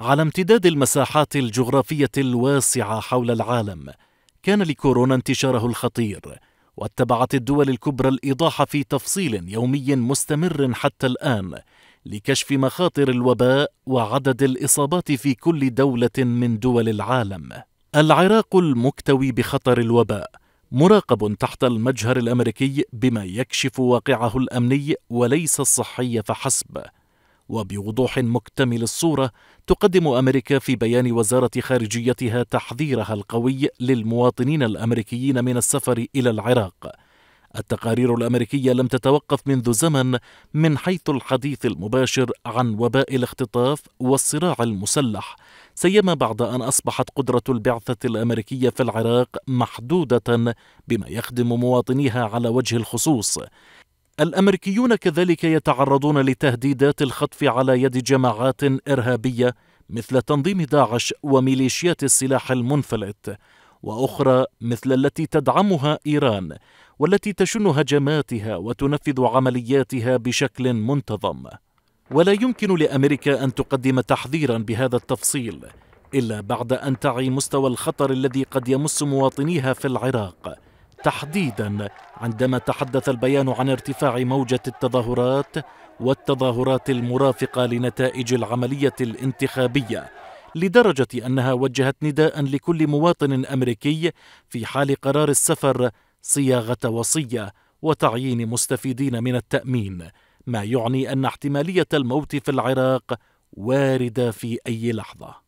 على امتداد المساحات الجغرافية الواسعة حول العالم، كان لكورونا انتشاره الخطير، واتبعت الدول الكبرى الإيضاح في تفصيل يومي مستمر حتى الآن لكشف مخاطر الوباء وعدد الإصابات في كل دولة من دول العالم. العراق المكتوي بخطر الوباء مراقب تحت المجهر الامريكي بما يكشف واقعه الامني وليس الصحي فحسب وبوضوح مكتمل الصوره تقدم امريكا في بيان وزاره خارجيتها تحذيرها القوي للمواطنين الامريكيين من السفر الى العراق التقارير الامريكيه لم تتوقف منذ زمن من حيث الحديث المباشر عن وباء الاختطاف والصراع المسلح سيما بعد ان اصبحت قدره البعثه الامريكيه في العراق محدوده بما يخدم مواطنيها على وجه الخصوص الامريكيون كذلك يتعرضون لتهديدات الخطف على يد جماعات ارهابيه مثل تنظيم داعش وميليشيات السلاح المنفلت واخرى مثل التي تدعمها ايران والتي تشن هجماتها وتنفذ عملياتها بشكل منتظم ولا يمكن لامريكا ان تقدم تحذيرا بهذا التفصيل الا بعد ان تعي مستوى الخطر الذي قد يمس مواطنيها في العراق تحديدا عندما تحدث البيان عن ارتفاع موجة التظاهرات والتظاهرات المرافقة لنتائج العملية الانتخابية لدرجة أنها وجهت نداء لكل مواطن أمريكي في حال قرار السفر صياغة وصية وتعيين مستفيدين من التأمين ما يعني أن احتمالية الموت في العراق واردة في أي لحظة